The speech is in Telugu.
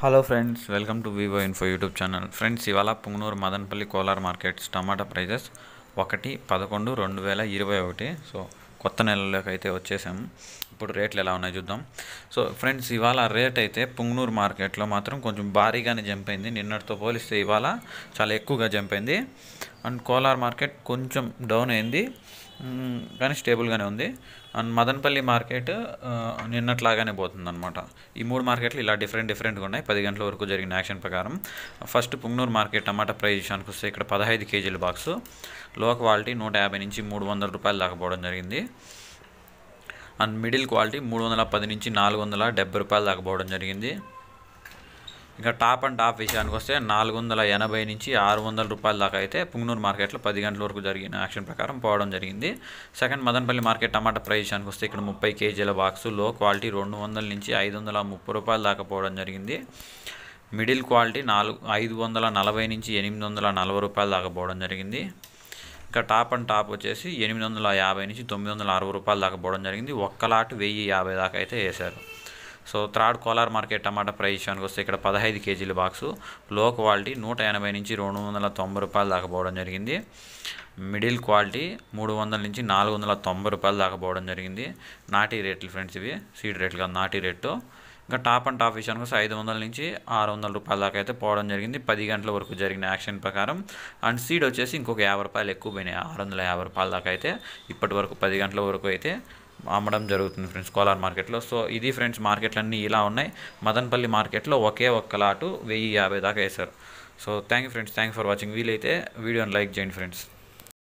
hello friends welcome to Vivo Info YouTube channel friends ఇవాళ పుంగనూరు మదనపల్లి కోలార్ మార్కెట్స్ టమాటా ప్రైజెస్ ఒకటి పదకొండు రెండు వేల ఇరవై ఒకటి సో కొత్త నెలలోకి అయితే వచ్చేసాము ఇప్పుడు రేట్లు ఎలా ఉన్నాయి చూద్దాం సో ఫ్రెండ్స్ ఇవాళ రేట్ అయితే పుంగనూరు మార్కెట్లో మాత్రం కొంచెం భారీగానే జంప్ అయింది నిన్నటితో పోలిస్తే ఇవాళ చాలా ఎక్కువగా జంప్ అయింది అండ్ కోలార్ మార్కెట్ కొంచెం డౌన్ అయింది కానీ స్టేబుల్గానే ఉంది అండ్ మదనపల్లి మార్కెట్ నిన్నట్లాగానే పోతుంది అనమాట ఈ మూడు మార్కెట్లు ఇలా డిఫరెంట్ డిఫరెంట్గా ఉన్నాయి పది గంటల వరకు జరిగిన యాక్షన్ ప్రకారం ఫస్ట్ పుంగనూరు మార్కెట్ టమాటా ప్రైజ్ విషయానికి వస్తే ఇక్కడ పదహైదు కేజీల బాక్స్ లో క్వాలిటీ నూట యాభై నుంచి మూడు వందల రూపాయలు దాకా పోవడం జరిగింది అండ్ మిడిల్ క్వాలిటీ మూడు వందల పది నుంచి నాలుగు వందల డెబ్బై రూపాయలు దాకా పోవడం జరిగింది ఇంకా టాప్ అండ్ టాప్ విషయానికి వస్తే నాలుగు వందల ఎనభై నుంచి ఆరు వందల రూపాయల దాకా అయితే పుంగనూరు మార్కెట్లో పది గంటల వరకు జరిగిన యాక్షన్ ప్రకారం పోవడం జరిగింది సెకండ్ మదనపల్లి మార్కెట్ టమాటా ప్రైస్ విషయానికి వస్తే ఇక్కడ ముప్పై కేజీల బాక్సు లో క్వాలిటీ రెండు వందల నుంచి ఐదు వందల ముప్పై రూపాయల దాకా పోవడం జరిగింది మిడిల్ క్వాలిటీ నాలుగు ఐదు వందల నలభై నుంచి ఎనిమిది వందల నలభై రూపాయల దాకా పోవడం జరిగింది ఇంకా టాప్ అండ్ టాప్ వచ్చేసి ఎనిమిది వందల యాభై నుంచి తొమ్మిది వందల అరవై రూపాయల దాకా పోవడం జరిగింది ఒక్క లాట్ వెయ్యి యాభై దాకా అయితే వేశారు సో త్రాడ్ కోలార్ మార్కెట్ టమాటా ప్రైస్ విషయానికి వస్తే ఇక్కడ పదహైదు కేజీల బాక్సు లో క్వాలిటీ నూట ఎనభై నుంచి రెండు వందల తొంభై రూపాయలు దాకా పోవడం జరిగింది మిడిల్ క్వాలిటీ మూడు వందల నుంచి నాలుగు వందల తొంభై రూపాయలు దాకా పోవడం జరిగింది నాటీ రేట్లు ఫ్రెండ్స్ ఇవి సీడ్ రేట్లు కాదు నాటీ రేట్లు ఇంకా టాప్ అండ్ టాప్ విషయానికి వస్తే ఐదు వందల నుంచి ఆరు వందల రూపాయల దాకా అయితే పోవడం జరిగింది పది గంటల వరకు జరిగిన యాక్షన్ ప్రకారం అండ్ సీడ్ వచ్చేసి ఇంకొక యాభై రూపాయలు ఎక్కువ పోయినాయి ఆరు వందల యాభై రూపాయల దాకా అయితే ఇప్పటి వరకు పది గంటల వరకు అయితే అమ్మడం జరుగుతుంది ఫ్రెండ్స్ కోలార్ మార్కెట్లో సో ఇది ఫ్రెండ్స్ మార్కెట్లన్నీ ఇలా ఉన్నాయి మదన్పల్లి మార్కెట్లో ఒకే ఒక్క లాటు వెయ్యి యాభై దాకా వేశారు so thank you friends thank for watching వీలైతే వీడియోని లైక్ చేయండి ఫ్రెండ్స్